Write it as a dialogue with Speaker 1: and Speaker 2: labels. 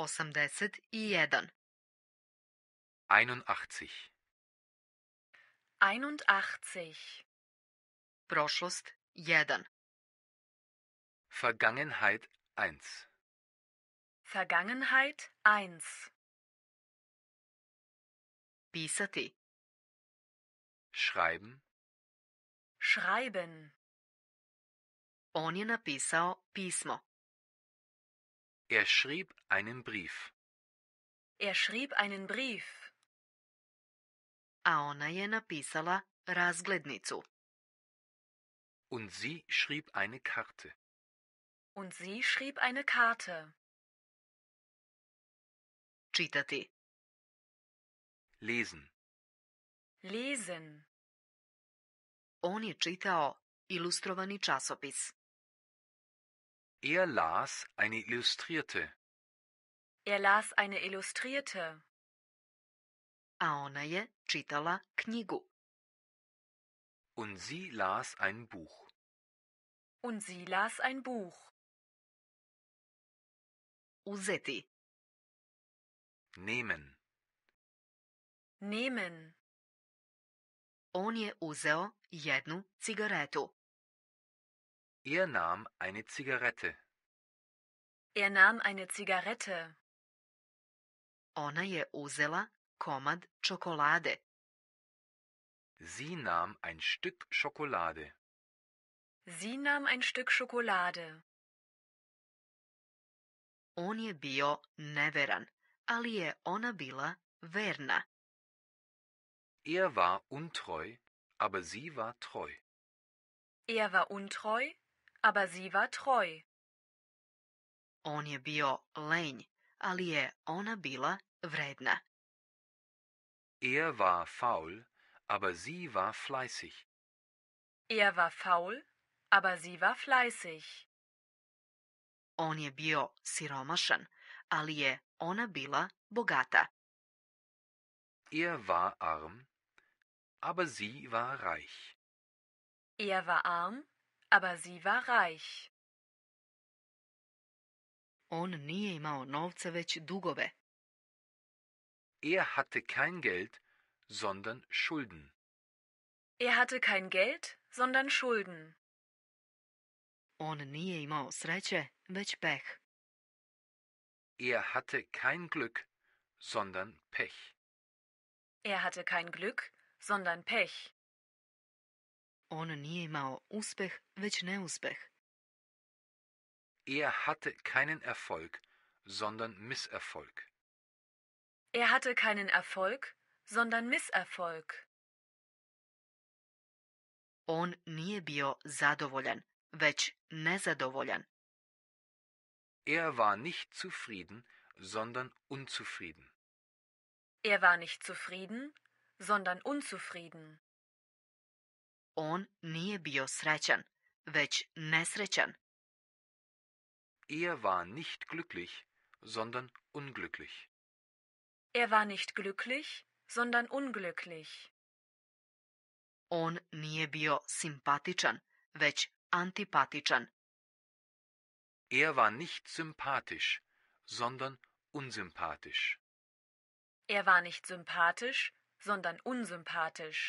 Speaker 1: 81. 81. 81. Prošlost 1. Vergangenheit 1. Vergangenheit 1. Pisati. Schreiben. Schreiben. On je napisao pismo. Er schrieb
Speaker 2: einen Brief.
Speaker 1: Er schrieb einen Brief. A ona je napisala razglednicu. Und sie schrieb eine Karte.
Speaker 3: Und sie schrieb eine Karte.
Speaker 1: Čitati. Lesen. Lesen. On je čitao ilustrovani časopis. Er las eine Illustrierte.
Speaker 3: Er las eine Illustrierte.
Speaker 1: А она je читала книгу. Und sie las ein Buch. Und sie las ein Buch. Uzeti. Nehmen. Nehmen. Он je uzeo jednu cigaretu.
Speaker 2: Er nahm eine Zigarette.
Speaker 3: Er nahm eine Zigarette.
Speaker 1: Ona je uzela komad čokolade.
Speaker 2: Sie nahm ein Stück Schokolade.
Speaker 1: Sie
Speaker 3: nahm ein Stück Schokolade.
Speaker 1: On je bio neveran, ali je ona bila verna.
Speaker 2: Er war untreu, aber sie war treu.
Speaker 3: Er war untreu, aber sie war treu.
Speaker 2: On je bio lenj,
Speaker 3: ali je
Speaker 1: ona bila
Speaker 3: vredna.
Speaker 2: Er war faul, aber sie war fleißig.
Speaker 3: Er war faul, aber sie war fleißig.
Speaker 2: On je bio siromašan,
Speaker 1: ali je ona bila bogata.
Speaker 2: Er war arm, aber sie war reich.
Speaker 3: Er war arm, aber sie war reich.
Speaker 1: On nije imao novca već dugove.
Speaker 2: Er hatte kein Geld, sondern Schulden.
Speaker 3: Er hatte kein Geld, sondern Schulden.
Speaker 1: On nije imao sreće, već pech.
Speaker 2: Er hatte kein Glück, sondern Pech.
Speaker 3: Er hatte kein Glück, sondern Pech.
Speaker 1: On nie imao uspeh, već neuspeh.
Speaker 2: Er hatte keinen Erfolg, sondern Misserfolg.
Speaker 3: Er hatte keinen Erfolg, sondern Misserfolg.
Speaker 1: On nie bio zadovoljan, već
Speaker 2: nezadovoljan. Er war nicht zufrieden, sondern unzufrieden.
Speaker 3: Er war nicht zufrieden, sondern unzufrieden
Speaker 2: on nije bio srećan, već nesrećan. Er war nicht glücklich, sondern unglücklich.
Speaker 3: Er war nicht glücklich, sondern unglücklich.
Speaker 1: On nije bio simpatičan, već
Speaker 2: antipatičan. Er war nicht sympathisch, sondern unsympathisch.
Speaker 3: Er war nicht sympathisch, sondern
Speaker 1: unsympathisch.